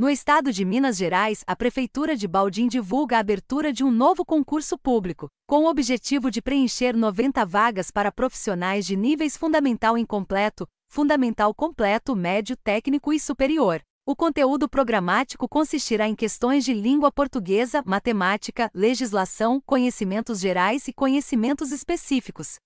No estado de Minas Gerais, a Prefeitura de Baldim divulga a abertura de um novo concurso público, com o objetivo de preencher 90 vagas para profissionais de níveis fundamental incompleto, fundamental completo, médio, técnico e superior. O conteúdo programático consistirá em questões de língua portuguesa, matemática, legislação, conhecimentos gerais e conhecimentos específicos.